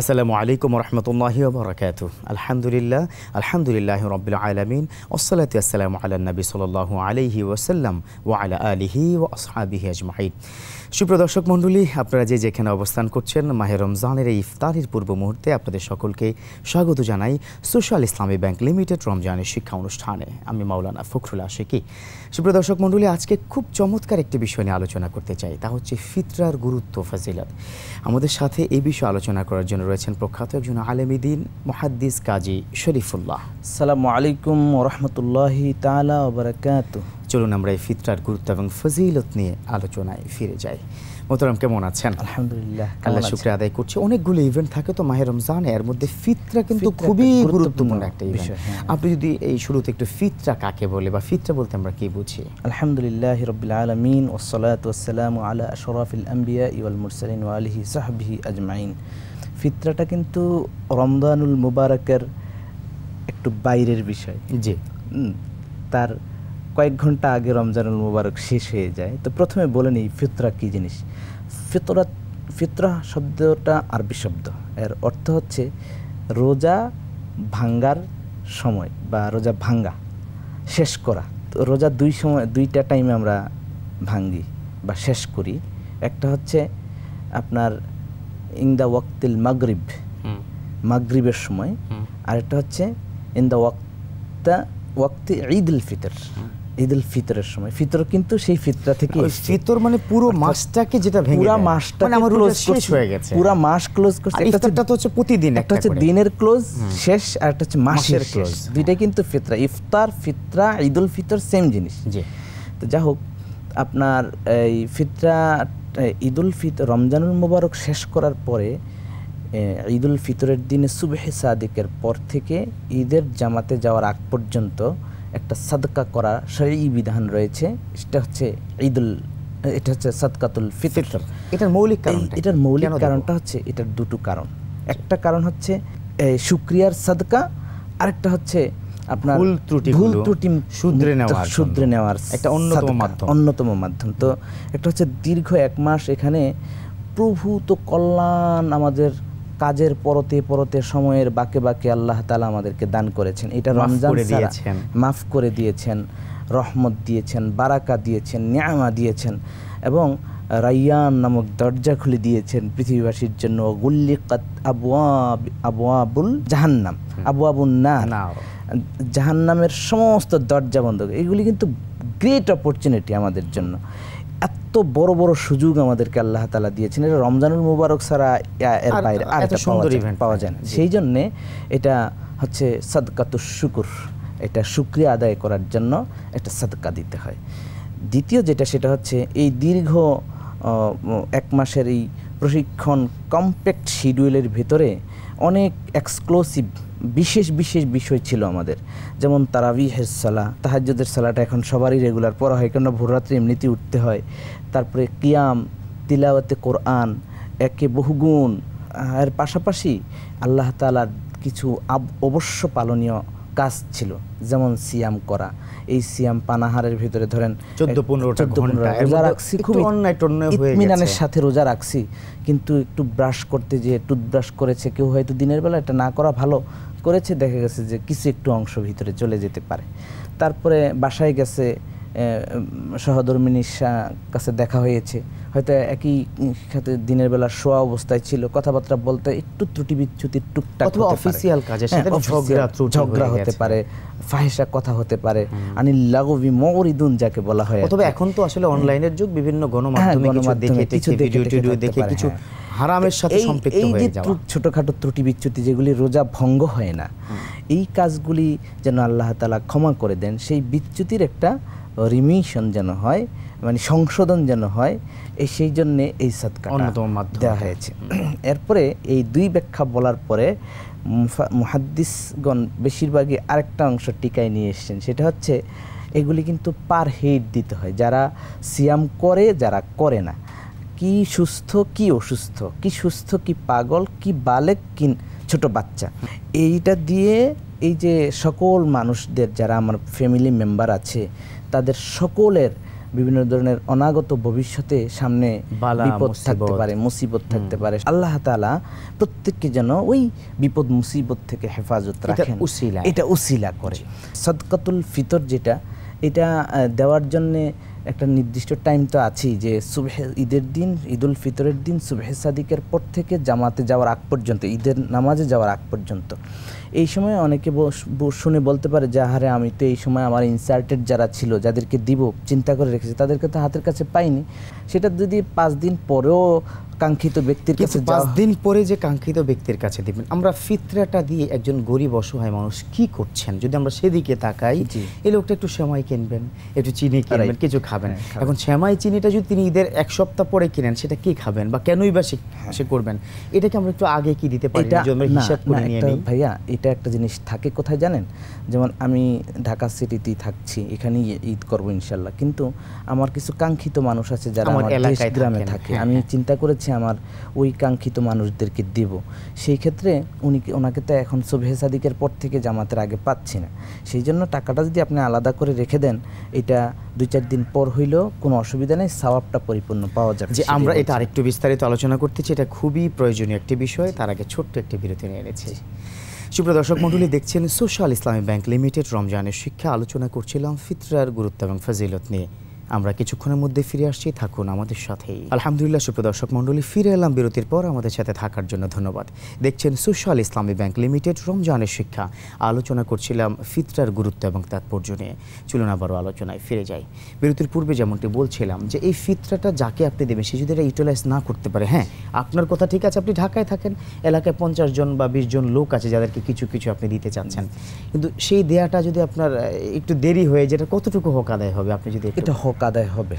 আসসালামু আলাইকুম রহমতুল্লাহি বরকাত আলহামদুলিল্লাহ আলহামদুলিল্লাহ রবিল আলমিন ওসলাতি আসসালামু আল্লা নবী সাল আলহি ওসাল্লাম ও আলা আলিহি ও আসহাবিহি আজমাহিদ সুপ্রদর্শক মণ্ডলী আপনারা যে যেখানে অবস্থান করছেন মাহের রমজানের এই ইফতারের পূর্ব মুহূর্তে আপনাদের সকলকে স্বাগত জানাই সোশ্যাল ইসলামী ব্যাংক লিমিটেড রমজানের শিক্ষা অনুষ্ঠানে আমি মাওলানা ফখরুল আশেকি সুপ্রদর্শক মণ্ডলী আজকে খুব চমৎকার একটি বিষয় নিয়ে আলোচনা করতে চাই তা হচ্ছে ফিতরার গুরুত্ব ফাজিলাত আমাদের সাথে এই বিষয়ে আলোচনা করার জন্য রয়েছেন প্রখ্যাত একজন আলেমিদ্দিন মহাদ্দিস কাজী শরীফুল্লাহ সালামু আলাইকুম রহমতুল্লাহি তালা চলুন আমরা এই ফিতরার গুরুত্ব এবং ফজিলত নিয়ে আলোচনায় ফিরে যাই মোতারাম কেমন আছেন আলহামদুলিল্লাহ আল্লাহ শুক্রিয়া আদায় করছি অনেকগুলো ইভেন্ট থাকে তো মাহে রমজানে এর মধ্যে ফিতরা কিন্তু খুবই গুরুত্বপূর্ণ একটা বিষয় হ্যাঁ। আপনি যদি এই শুরুতে একটু ফিতরা কাকে বলে বা ফিতরা বলতে আমরা কি বুঝি আলহামদুলিল্লাহ রবিল আলমিন ওসলাত ওসালাম আলা আশরাফিল আম্বিয়া ইউল মুরসালিন আলহি সাহাবিহি আজমাইন ফিতরাটা কিন্তু রমজানুল মুবারকের একটু বাইরের বিষয় জি তার কয়েক ঘন্টা আগে রমজানুল মুবারক শেষ হয়ে যায় তো প্রথমে বলে নিই ফিতরা কী জিনিস ফিতরা ফিতরা শব্দটা আরবি শব্দ এর অর্থ হচ্ছে রোজা ভাঙ্গার সময় বা রোজা ভাঙ্গা শেষ করা তো রোজা দুই সময় দুইটা টাইমে আমরা ভাঙ্গি বা শেষ করি একটা হচ্ছে আপনার ইন দ্য ওয়াক্তিল মাগরিব মাগরিবের সময় আর একটা হচ্ছে ইন দ্য ওয়াক্তা ওয়াক্তি ঈদ উল ফিতর ঈদুল ফিতরের সময় ফিতর কিন্তু সেই ফিতরা থেকে ফিতর মানে পুরো মাসটাকে যেটা ভেঙে পুরো মাসটা মানে আমার ক্লোজ শেষ হয়ে গেছে পুরো মাস ক্লোজ করছে ইফতারটা তো হচ্ছে প্রতিদিন একটা হচ্ছে দিনের ক্লোজ শেষ আর একটা হচ্ছে মাসের ক্লোজ দুইটা কিন্তু ফিতরা ইফতার ফিতরা ফিতর সেম জিনিস তো যা হোক আপনার এই ফিতরা ঈদুল ফিতর রমজানুল মোবারক শেষ করার পরে ঈদ ফিতরের দিনে সুবেহ সাদিকের পর থেকে ঈদের জামাতে যাওয়ার আগ পর্যন্ত একটা সাদকা করা সেই বিধান রয়েছে সেটা হচ্ছে ঈদুল এটা হচ্ছে সাদকাতুল ফিতর এটার মৌলিক কারণ এটার মৌলিক কারণটা হচ্ছে এটার দুটো কারণ একটা কারণ হচ্ছে শুক্রিয়ার সাদকা আরেকটা হচ্ছে আপনার ভুল ত্রুটি ভুল ত্রুটি শুধরে নেওয়ার শুধরে নেওয়ার একটা অন্যতম মাধ্যম অন্যতম মাধ্যম তো একটা হচ্ছে দীর্ঘ এক মাস এখানে প্রভূত কল্যাণ আমাদের কাজের পরতে পরতে সময়ের বাকে বাকে আল্লাহ তালা আমাদেরকে দান করেছেন এটা রমজান দিয়েছেন মাফ করে দিয়েছেন রহমত দিয়েছেন বারাকা দিয়েছেন ন্যামা দিয়েছেন এবং রাইয়ান নামক দরজা খুলে দিয়েছেন পৃথিবীবাসীর জন্য গুল্লিকাত আবু আবুয়াবুল জাহান্নাম আবুয়াবুল না জাহান্নামের সমস্ত দরজা বন্ধ এগুলি কিন্তু গ্রেট অপরচুনিটি আমাদের জন্য এত বড় বড় সুযোগ আমাদেরকে আল্লাহ তালা দিয়েছেন এটা রমজানুল মুবারক ছাড়া এর বাইরে আর সুন্দর ইভেন্ট পাওয়া যায় না সেই জন্যে এটা হচ্ছে সাদকাতুর শুকুর এটা সুক্রিয়া আদায় করার জন্য একটা সদকা দিতে হয় দ্বিতীয় যেটা সেটা হচ্ছে এই দীর্ঘ এক মাসের এই প্রশিক্ষণ কম্প্যাক্ট শিডিউলের ভেতরে অনেক এক্সক্লুসিভ বিশেষ বিশেষ বিষয় ছিল আমাদের যেমন তারাবিহের সালা তাহাজ্যদের সালাটা এখন সবারই রেগুলার পড়া হয় কেননা ভোররাত্রি এমনিতেই উঠতে হয় তারপরে কিয়াম তিলাওয়াতে কোরআন একে বহুগুণ এর পাশাপাশি আল্লাহ তালার কিছু অবশ্য পালনীয় কাজ ছিল যেমন সিয়াম করা এই সিয়াম পানাহারের ভিতরে ধরেন চোদ্দ পনেরো রোজা রাখছি খুব ইতমিনানের সাথে রোজা রাখছি কিন্তু একটু ব্রাশ করতে যে টুথব্রাশ করেছে কেউ হয়তো দিনের বেলা এটা না করা ভালো করেছে দেখা গেছে যে কিছু একটু অংশ ভিতরে চলে যেতে পারে তারপরে বাসায় গেছে সহধর্মিনীর কাছে দেখা হয়েছে হয়তো একই সাথে দিনের বেলা শোয়া অবস্থায় ছিল কথাবার্তা বলতে একটু ত্রুটি বিচ্ছুতি টুকটাক অথবা অফিসিয়াল কাজে সাথে ঝগড়া হতে পারে হ্যাঁ, ফাহেশা কথা হতে পারে আনি লাগবি মরিদুন যাকে বলা হয় অথবা এখন তো আসলে অনলাইনের হ্যাঁ। যুগ বিভিন্ন গণমাধ্যমে হ্যাঁ, কিছু দেখে ভিডিও দেখে কিছু হারামের সাথে সম্পৃক্ত হয়ে যাওয়া এই যে ছোটখাটো ত্রুটি বিচ্ছুতি যেগুলি রোজা ভঙ্গ হয় না এই কাজগুলি যেন আল্লাহ তাআলা ক্ষমা করে দেন সেই বিচ্যুতির একটা রিমিশন যেন হয় মানে সংশোধন যেন হয় এই সেই জন্যে এই সৎকার দেওয়া হয়েছে এরপরে এই দুই ব্যাখ্যা বলার পরে মুহাদ্দিসগণ বেশিরভাগই আরেকটা অংশ টিকায় নিয়ে এসছেন সেটা হচ্ছে এগুলি কিন্তু পার হেড দিতে হয় যারা সিয়াম করে যারা করে না কি সুস্থ কি অসুস্থ কি সুস্থ কি পাগল কি বালেক কি ছোট বাচ্চা এইটা দিয়ে এই যে সকল মানুষদের যারা আমার ফ্যামিলি মেম্বার আছে তাদের সকলের বিভিন্ন ধরনের অনাগত ভবিষ্যতে সামনে বিপদ থাকতে পারে মুসিবত থাকতে পারে আল্লাহ তালা প্রত্যেককে যেন ওই বিপদ মুসিবত থেকে হেফাজত রাখেন উসিলা এটা উসিলা করে সদকাতুল ফিতর যেটা এটা দেওয়ার জন্যে একটা নির্দিষ্ট টাইম তো আছেই যে সুবহে ঈদের দিন ঈদুল ফিতরের দিন সুবহে সাদিকের পর থেকে জামাতে যাওয়ার আগ পর্যন্ত ঈদের নামাজে যাওয়ার আগ পর্যন্ত এই সময় অনেকে শুনে বলতে পারে যে হারে আমি তো এই সময় আমার ইনসার্টেড যারা ছিল যাদেরকে দিব চিন্তা করে রেখেছে তাদেরকে তো হাতের কাছে পাইনি সেটা যদি পাঁচ দিন পরেও কাঙ্ক্ষিত ব্যক্তির কাছে পাঁচ দিন পরে যে কাঙ্ক্ষিত ব্যক্তির কাছে দিবেন আমরা ফিতরাটা দিয়ে একজন গরিব অসহায় মানুষ কি করছেন যদি আমরা সেদিকে তাকাই এই লোকটা একটু শ্যামাই কিনবেন একটু চিনি কিনবেন কিছু হ্যাঁ, খাবেন এখন শ্যামাই চিনিটা যদি তিনি ঈদের এক সপ্তাহ পরে কিনেন সেটা কি খাবেন বা কেনই বা সে হ্যাঁ। করবেন এটাকে আমরা একটু আগে কি দিতে পারি হিসাব করে এটা একটা জিনিস থাকে কোথায় জানেন যেমন আমি ঢাকা সিটিতেই থাকছি এখানেই ঈদ করবো ইনশাল্লাহ কিন্তু আমার কিছু কাঙ্ক্ষিত মানুষ আছে যারা গ্রামে থাকে হ্যাঁ, আমি হ্যাঁ। চিন্তা করেছি আমার ওই কাঙ্ক্ষিত মানুষদেরকে দেব সেই ক্ষেত্রে উনি ওনাকে তো এখন সোভে সাদিকের পর থেকে জামাতের আগে পাচ্ছি না সেই জন্য টাকাটা যদি আপনি আলাদা করে রেখে দেন এটা দুই চার দিন পর হইলেও কোনো অসুবিধা নেই সওয়াবটা পরিপূর্ণ পাওয়া যাবে যে আমরা এটা আরেকটু বিস্তারিত আলোচনা করতেছি এটা খুবই প্রয়োজনীয় একটি বিষয় তার আগে ছোট্ট একটি বিরতি নিয়ে এনেছি সুপ্রিয় দর্শক মণ্ডলী দেখছেন সোশ্যাল ইসলামী ব্যাংক লিমিটেড রমজানের শিক্ষা আলোচনা করছিলাম ফিতরার গুরুত্ব এবং ফাজিলত নিয়ে আমরা কিছুক্ষণের মধ্যে ফিরে আসছি থাকুন আমাদের সাথেই আলহামদুলিল্লাহ সুপ্রদর্শক মন্ডলী ফিরে এলাম বিরতির পর আমাদের সাথে থাকার জন্য ধন্যবাদ দেখছেন সোশ্যাল ইসলামী ব্যাংক লিমিটেড রমজানের শিক্ষা আলোচনা করছিলাম ফিতরার গুরুত্ব এবং তাৎপর্য নিয়ে চলুন আবারও আলোচনায় ফিরে যাই বিরতির পূর্বে যেমনটি বলছিলাম যে এই ফিতরাটা যাকে আপনি দেবেন সে যদি এটা ইউটিলাইজ না করতে পারে হ্যাঁ আপনার কথা ঠিক আছে আপনি ঢাকায় থাকেন এলাকায় পঞ্চাশ জন বা বিশ জন লোক আছে যাদেরকে কিছু কিছু আপনি দিতে চাচ্ছেন কিন্তু সেই দেয়াটা যদি আপনার একটু দেরি হয়ে যেটা কতটুকু হক আদায় হবে আপনি যদি এটা হক আদায় হবে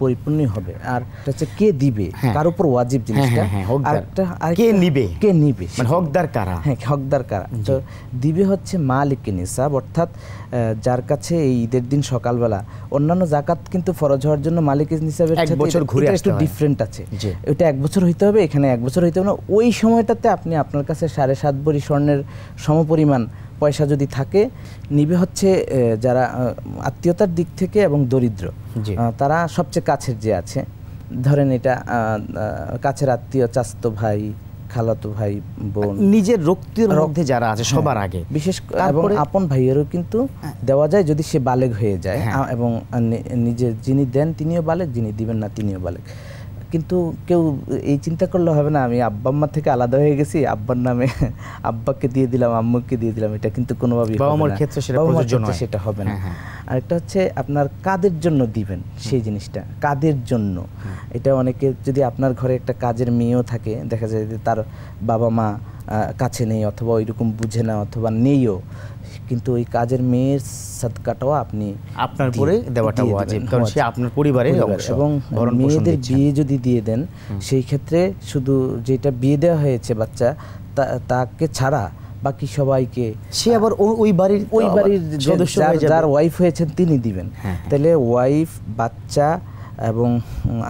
পরিপূর্ণই হবে আর এটা হচ্ছে কে দিবে হ্যাঁ। কার উপর ওয়াজিব হ্যাঁ, জিনিসটা হ্যাঁ, আরেকটা কে নিবে কে নিবে মানে হকদার কারা হ্যাঁ হকদার কারা তো দিবে হচ্ছে মালিক নিসাব অর্থাৎ যার কাছে এই ঈদের দিন সকালবেলা অন্যান্য জাকাত কিন্তু ফরজ হওয়ার জন্য মালিক নিসাবের এক বছর ঘুরে আসতে একটু ডিফারেন্ট আছে এটা এক বছর হইতে হবে এখানে এক বছর হইতে হবে না ওই সময়টাতে আপনি আপনার কাছে সাড়ে সাত বড়ি স্বর্ণের সমপরিমাণ পয়সা যদি থাকে নিবে হচ্ছে যারা আত্মীয়তার দিক থেকে এবং দরিদ্র তারা সবচেয়ে কাছের যে আছে ধরেন এটা কাছের আত্মীয় চাস্ত ভাই খালাতো ভাই বোন নিজের রক্তের মধ্যে যারা আছে হ্যাঁ। সবার আগে বিশেষ করে আপন ভাইয়েরও কিন্তু হ্যাঁ। দেওয়া যায় যদি সে বালেগ হয়ে যায় হ্যাঁ। এবং নিজের যিনি দেন তিনিও বালেক যিনি দিবেন না তিনিও বালেক কিন্তু কেউ এই চিন্তা করলে হবে না আমি আব্বা আম্মা থেকে আলাদা হয়ে গেছি আব্বার নামে আব্বাকে দিয়ে দিলাম আম্মুকে দিয়ে দিলাম এটা কিন্তু কোনোভাবেই ক্ষেত্রে সেটা সেটা হবে না হ্যাঁ, হ্যাঁ। আরেকটা হচ্ছে আপনার কাদের জন্য দিবেন সেই জিনিসটা কাদের জন্য এটা অনেকে যদি আপনার ঘরে একটা কাজের মেয়েও থাকে দেখা যায় যে তার বাবা মা কাছে নেই অথবা ওইরকম বুঝে না অথবা নেইও কিন্তু ওই কাজের মেয়ের সাদকাটাও আপনি আপনার পরে দেওয়াটা ওয়াজিব কারণ সে আপনার পরিবারে এবং মেয়েদের বিয়ে যদি দিয়ে দেন সেই ক্ষেত্রে শুধু যেটা বিয়ে দেওয়া হয়েছে বাচ্চা তাকে ছাড়া বাকি সবাইকে সে আবার ওই বাড়ির ওই বাড়ির যার ওয়াইফ হয়েছেন তিনি দিবেন হ্যাঁ, হ্যাঁ। তাহলে ওয়াইফ বাচ্চা এবং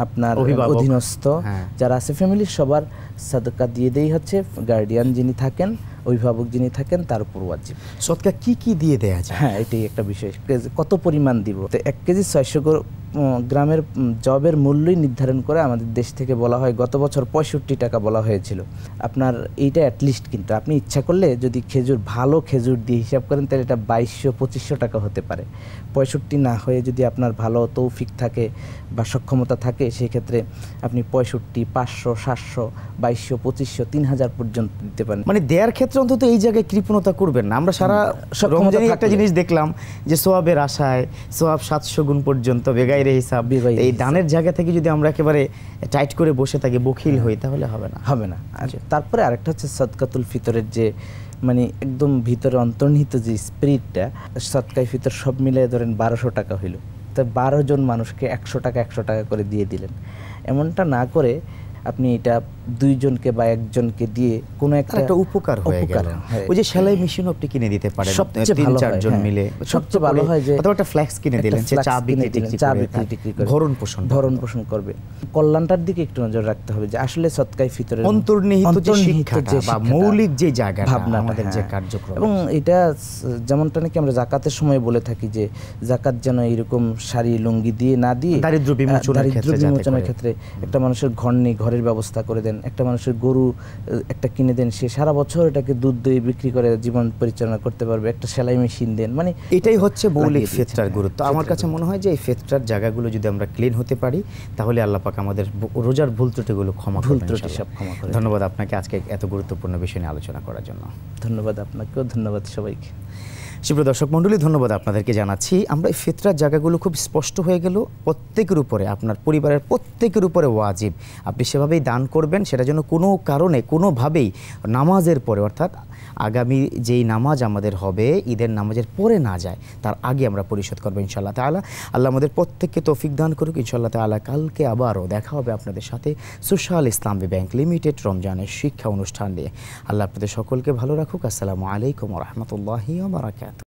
আপনার অধীনস্থ হ্যাঁ। যারা আছে ফ্যামিলির সবার সাদকা দিয়ে দেই হচ্ছে গার্ডিয়ান যিনি থাকেন অভিভাবক যিনি থাকেন তার উপর ওয়াজিব সদকা কি কি দিয়ে দেয়া যায় হ্যাঁ এটাই একটা বিষয় কত পরিমাণ দিব এক কেজি ছয়শো গ্রামের জবের মূল্যই নির্ধারণ করে আমাদের দেশ থেকে বলা হয় গত বছর পঁয়ষট্টি টাকা বলা হয়েছিল আপনার এইটা অ্যাটলিস্ট কিন্তু আপনি ইচ্ছা করলে যদি খেজুর ভালো খেজুর দিয়ে হিসাব করেন তাহলে এটা বাইশশো পঁচিশশো টাকা হতে পারে পঁয়ষট্টি না হয়ে যদি আপনার ভালো তৌফিক থাকে বা সক্ষমতা থাকে সেক্ষেত্রে আপনি পঁয়ষট্টি পাঁচশো সাতশো বাইশশো পঁচিশশো তিন হাজার পর্যন্ত দিতে পারেন মানে দেওয়ার ক্ষেত্রে অন্তত এই জায়গায় কৃপণতা করবেন না আমরা সারা একটা জিনিস দেখলাম যে সোয়াবের আশায় সোয়াব সাতশো গুণ পর্যন্ত বেগায় বাইরে হিসাব এই দানের জায়গা থেকে যদি আমরা একেবারে টাইট করে বসে থাকি বখিল হই তাহলে হবে না হবে না তারপরে আরেকটা হচ্ছে সদকাতুল ফিতরের যে মানে একদম ভিতরে অন্তর্নিহিত যে স্পিরিটটা সৎকাই ফিতর সব মিলে ধরেন বারোশো টাকা হইল তো বারো জন মানুষকে একশো টাকা একশো টাকা করে দিয়ে দিলেন এমনটা না করে আপনি এটা দুইজনকে বা একজনকে দিয়ে কোনো একটা উপকার হয়ে গেল ওই যে সেলাই মেশিন আপনি কিনে দিতে পারেন সবচেয়ে তিন চারজন হ্যাঁ। মিলে সবচেয়ে ভালো হয় যে অথবা একটা ফ্ল্যাক্স কিনে দিলেন যে চা বিক্রি চা বিক্রি টিক্রি ভরণ পোষণ ভরণ পোষণ করবে কল্যাণটার দিকে একটু নজর রাখতে হবে যে আসলে সৎকাই ফিতরের অন্তর্নিহিত যে শিক্ষাটা বা মৌলিক যে জায়গা ভাবনা আমাদের যে হ্যাঁ। কার্যক্রম এবং এটা যেমনটা নাকি আমরা জাকাতের সময় বলে থাকি যে জাকাত যেন এরকম শাড়ি লুঙ্গি দিয়ে না দিয়ে দারিদ্র বিমোচনের ক্ষেত্রে একটা মানুষের ঘর নেই ঘরের ব্যবস্থা করে দেয় দেন একটা মানুষের গরু একটা কিনে দেন সে সারা বছর এটাকে দুধ দই বিক্রি করে জীবন পরিচালনা করতে পারবে একটা সেলাই মেশিন দেন মানে এটাই হচ্ছে মৌলিক ফেতরার গুরুত্ব হ্যাঁ, আমার কাছে মনে হয় যে এই ফেতরার জায়গাগুলো যদি আমরা ক্লিন হতে পারি তাহলে আল্লাহ পাক আমাদের রোজার ভুল ত্রুটিগুলো ক্ষমা ভুল ত্রুটি সব ক্ষমা করে ধন্যবাদ আপনাকে আজকে এত গুরুত্বপূর্ণ বিষয় নিয়ে আলোচনা করার জন্য ধন্যবাদ আপনাকেও ধন্যবাদ সবাইকে সুপ্রিয় দর্শক মণ্ডলী ধন্যবাদ আপনাদেরকে জানাচ্ছি আমরা এই ফিতরার জায়গাগুলো খুব স্পষ্ট হয়ে গেল প্রত্যেকের উপরে আপনার পরিবারের প্রত্যেকের উপরে ওয়াজিব আপনি সেভাবেই দান করবেন সেটা জন্য কোনো কারণে কোনোভাবেই নামাজের পরে অর্থাৎ আগামী যেই নামাজ আমাদের হবে ঈদের নামাজের পরে না যায় তার আগে আমরা পরিশোধ করবো ইনশাল্লাহ তালা আল্লাহ আমাদের প্রত্যেককে তৌফিক দান করুক ইনশাল্লাহ তালা কালকে আবারও দেখা হবে আপনাদের সাথে সোশ্যাল ইসলামী ব্যাংক লিমিটেড রমজানের শিক্ষা অনুষ্ঠান নিয়ে আল্লাহ আপনাদের সকলকে ভালো রাখুক আসসালামু আলাইকুম রহমতুল্লাহ বারাকাত